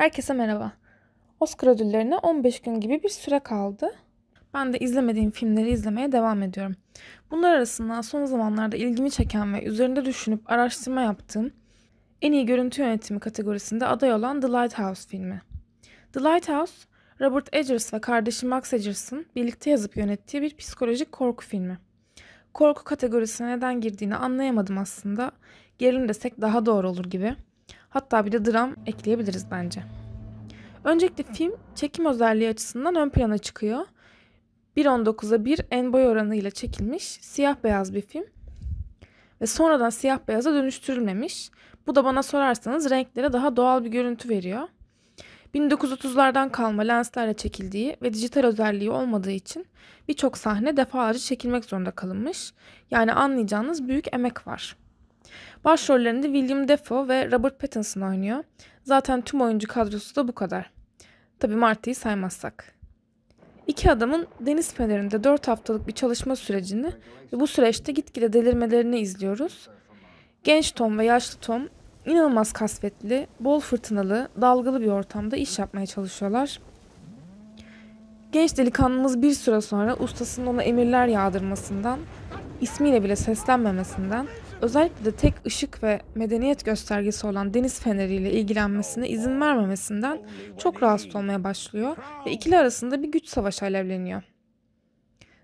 Herkese merhaba. Oscar ödüllerine 15 gün gibi bir süre kaldı. Ben de izlemediğim filmleri izlemeye devam ediyorum. Bunlar arasında son zamanlarda ilgimi çeken ve üzerinde düşünüp araştırma yaptığım en iyi görüntü yönetimi kategorisinde aday olan The Lighthouse filmi. The Lighthouse, Robert Eggers ve kardeşi Max Eggers'ın birlikte yazıp yönettiği bir psikolojik korku filmi. Korku kategorisine neden girdiğini anlayamadım aslında. Gerilim desek daha doğru olur gibi. Hatta bir de dram ekleyebiliriz bence. Öncelikle film çekim özelliği açısından ön plana çıkıyor. 1.19'a 1 en boy oranıyla çekilmiş siyah beyaz bir film. Ve sonradan siyah beyaza dönüştürülmemiş. Bu da bana sorarsanız renklere daha doğal bir görüntü veriyor. 1930'lardan kalma lenslerle çekildiği ve dijital özelliği olmadığı için birçok sahne defalarca çekilmek zorunda kalınmış. Yani anlayacağınız büyük emek var. Başrollerinde William Defoe ve Robert Pattinson oynuyor. Zaten tüm oyuncu kadrosu da bu kadar. Tabi Marty'yi saymazsak. İki adamın deniz fenerinde 4 haftalık bir çalışma sürecini ve bu süreçte gitgide delirmelerini izliyoruz. Genç Tom ve yaşlı Tom inanılmaz kasvetli, bol fırtınalı, dalgalı bir ortamda iş yapmaya çalışıyorlar. Genç delikanlımız bir süre sonra ustasının ona emirler yağdırmasından ismiyle bile seslenmemesinden, özellikle de tek ışık ve medeniyet göstergesi olan deniz feneriyle ilgilenmesine izin vermemesinden çok rahatsız olmaya başlıyor ve ikili arasında bir güç savaşı alevleniyor.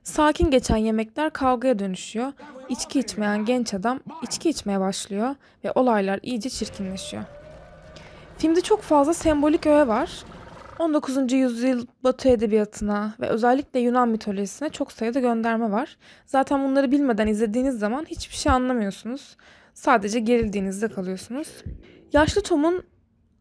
Sakin geçen yemekler kavgaya dönüşüyor. İçki içmeyen genç adam içki içmeye başlıyor ve olaylar iyice çirkinleşiyor. Filmde çok fazla sembolik öğe var 19. yüzyıl Batı edebiyatına ve özellikle Yunan mitolojisine çok sayıda gönderme var. Zaten bunları bilmeden izlediğiniz zaman hiçbir şey anlamıyorsunuz. Sadece gerildiğinizde kalıyorsunuz. Yaşlı Tom'un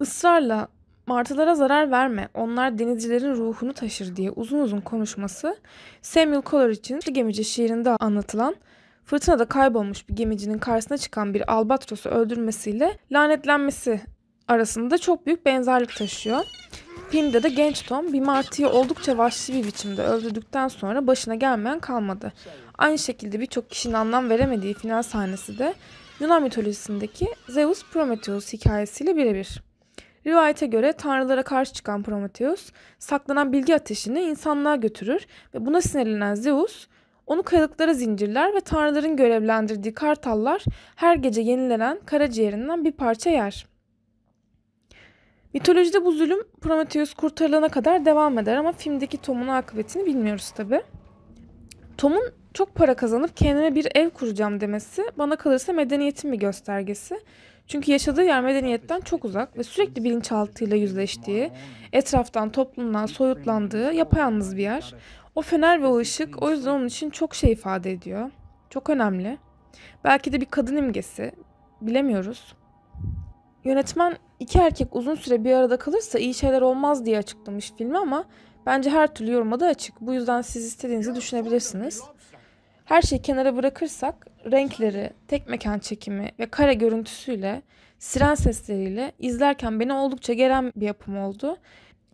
ısrarla martılara zarar verme, onlar denizcilerin ruhunu taşır diye uzun uzun konuşması Samuel Coleridge'in Gemici şiirinde anlatılan fırtınada kaybolmuş bir gemicinin karşısına çıkan bir albatrosu öldürmesiyle lanetlenmesi arasında çok büyük benzerlik taşıyor. Filmde de genç Tom bir martıyı oldukça vahşi bir biçimde öldürdükten sonra başına gelmeyen kalmadı. Aynı şekilde birçok kişinin anlam veremediği final sahnesi de Yunan mitolojisindeki Zeus Prometheus hikayesiyle birebir. Rivayete göre tanrılara karşı çıkan Prometheus saklanan bilgi ateşini insanlığa götürür ve buna sinirlenen Zeus onu kayalıklara zincirler ve tanrıların görevlendirdiği kartallar her gece yenilenen karaciğerinden bir parça yer. Mitolojide bu zulüm Prometheus kurtarılana kadar devam eder ama filmdeki Tom'un akıbetini bilmiyoruz tabi. Tom'un çok para kazanıp kendime bir ev kuracağım demesi bana kalırsa medeniyetin bir göstergesi. Çünkü yaşadığı yer medeniyetten çok uzak ve sürekli bilinçaltıyla yüzleştiği, etraftan, toplumdan soyutlandığı yapayalnız bir yer. O fener ve o ışık o yüzden onun için çok şey ifade ediyor. Çok önemli. Belki de bir kadın imgesi. Bilemiyoruz. Yönetmen İki erkek uzun süre bir arada kalırsa iyi şeyler olmaz diye açıklamış filmi ama bence her türlü yoruma da açık. Bu yüzden siz istediğinizi düşünebilirsiniz. Her şeyi kenara bırakırsak renkleri, tek mekan çekimi ve kare görüntüsüyle, siren sesleriyle izlerken beni oldukça gelen bir yapım oldu.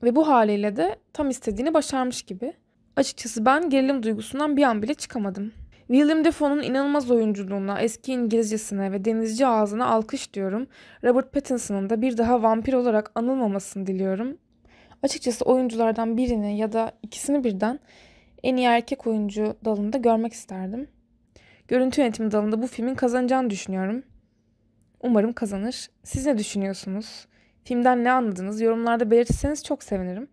Ve bu haliyle de tam istediğini başarmış gibi. Açıkçası ben gerilim duygusundan bir an bile çıkamadım. William Defoe'nun inanılmaz oyunculuğuna, eski İngilizcesine ve denizci ağzına alkış diyorum. Robert Pattinson'ın da bir daha vampir olarak anılmamasını diliyorum. Açıkçası oyunculardan birini ya da ikisini birden en iyi erkek oyuncu dalında görmek isterdim. Görüntü yönetimi dalında bu filmin kazanacağını düşünüyorum. Umarım kazanır. Siz ne düşünüyorsunuz? Filmden ne anladınız? Yorumlarda belirtirseniz çok sevinirim.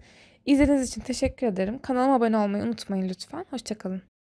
İzlediğiniz için teşekkür ederim. Kanalıma abone olmayı unutmayın lütfen. Hoşçakalın.